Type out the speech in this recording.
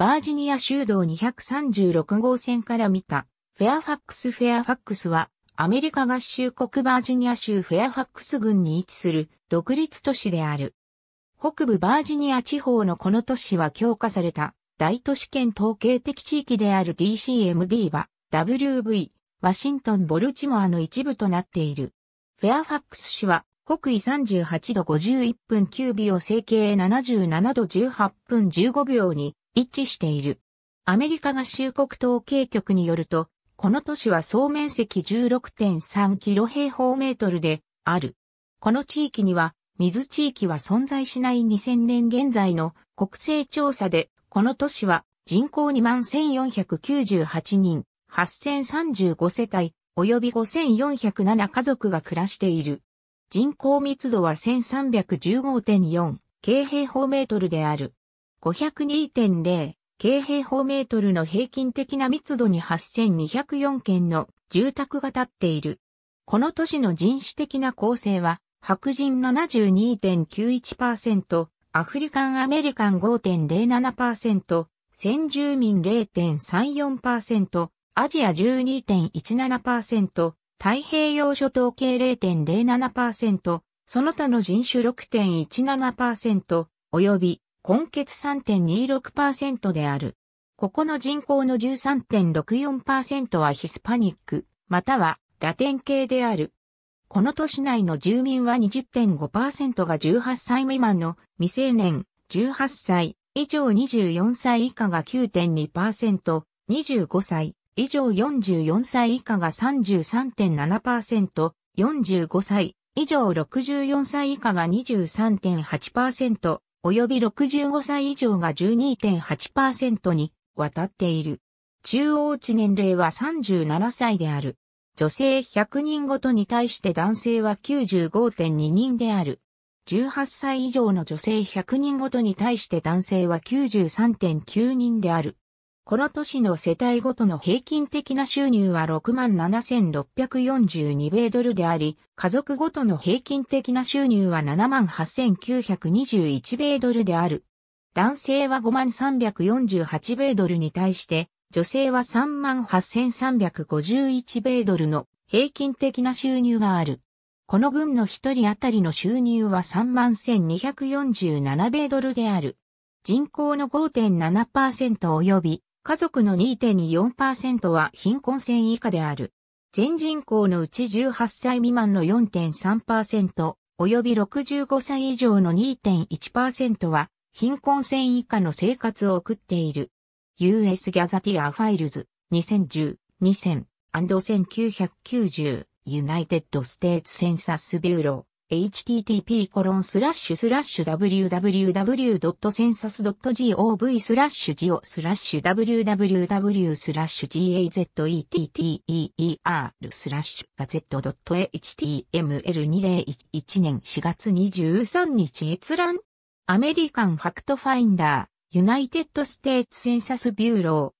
バージニア州道236号線から見た、フェアファックス・フェアファックスは、アメリカ合衆国バージニア州フェアファックス郡に位置する独立都市である。北部バージニア地方のこの都市は強化された大都市圏統計的地域である DCMD は WV、ワシントン・ボルチモアの一部となっている。フェアファックス市は北緯38度51分9秒整形77度18分15秒に一致している。アメリカ合衆国統計局によると、この都市は総面積16.3キロ平方メートルである。この地域には、水地域は存在しない2000年現在の国勢調査で、この都市は人口21,498人、8,035世帯、及び5,407家族が暮らしている。人口密度は1,315.4京平方メートルである。502.0京平方メートルの平均的な密度に8204件の住宅が建っている。この都市の人種的な構成は、白人72.91%、アフリカンアメリカン5.07%、先住民0.34%、アジア12.17%、太平洋諸島系0.07%、その他の人種6.17%、及び根血3.26%である。ここの人口の13.64%はヒスパニック、またはラテン系である。この都市内の住民は20.5%が18歳未満の未成年、18歳以上24歳以下が9.2%、25歳以上44歳以下が33.7%、45歳以上64歳以下が23.8%、及び65歳以上が12.8%に渡っている。中央値年齢は37歳である。女性100人ごとに対して男性は95.2人である。18歳以上の女性100人ごとに対して男性は93.9人である。この年の世帯ごとの平均的な収入は67,642米ドルであり、家族ごとの平均的な収入は78,921米ドルである。男性は5348米ドルに対して、女性は38,351米ドルの平均的な収入がある。この軍の一人当たりの収入は31,247米ドルである。人口の5.7%及び家族の2.24%は貧困線以下である。全人口のうち18歳未満の4.3%、及び65歳以上の2.1%は、貧困線以下の生活を送っている。US ギャザティアファイルズ、2010、2000、1990、United States Census Bureau。http www.census.gov スラッシュ www gazetteer スラッシュガゼ .html2011 年4月23日閲覧アメリカンファクトファインダーユナイテッドステーツセンサスビューロー